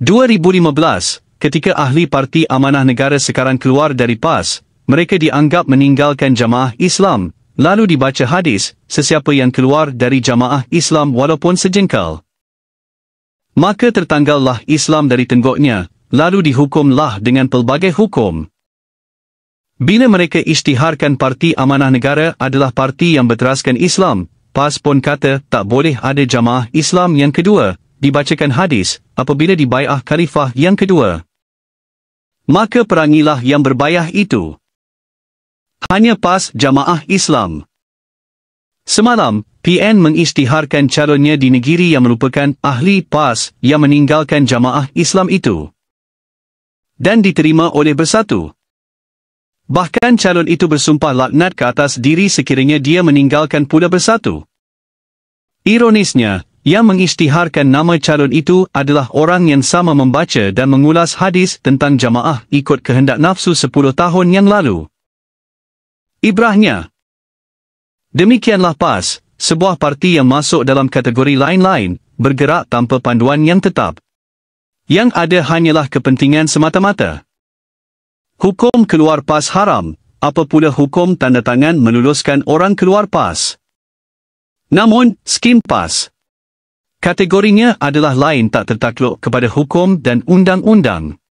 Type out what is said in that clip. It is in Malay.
2015, ketika ahli parti Amanah Negara sekarang keluar dari PAS, mereka dianggap meninggalkan jamaah Islam, lalu dibaca hadis, sesiapa yang keluar dari jamaah Islam walaupun sejengkal. Maka tertanggallah Islam dari tenggoknya, lalu dihukumlah dengan pelbagai hukum. Bila mereka isytiharkan parti Amanah Negara adalah parti yang berteraskan Islam, PAS pun kata tak boleh ada jamaah Islam yang kedua, dibacakan hadis, apabila dibayah Khalifah yang kedua. Maka perangilah yang berbayah itu. Hanya PAS Jamaah Islam. Semalam, PN mengistiharkan calonnya di negeri yang merupakan ahli PAS yang meninggalkan Jamaah Islam itu. Dan diterima oleh bersatu. Bahkan calon itu bersumpah laknat ke atas diri sekiranya dia meninggalkan pula bersatu. Ironisnya, yang mengisytiharkan nama calon itu adalah orang yang sama membaca dan mengulas hadis tentang jamaah ikut kehendak nafsu 10 tahun yang lalu. Ibrahnya Demikianlah PAS, sebuah parti yang masuk dalam kategori lain-lain, bergerak tanpa panduan yang tetap. Yang ada hanyalah kepentingan semata-mata. Hukum keluar PAS haram, apa pula hukum tanda tangan meluluskan orang keluar PAS. Namun, skim PAS Kategorinya adalah lain tak tertakluk kepada hukum dan undang-undang.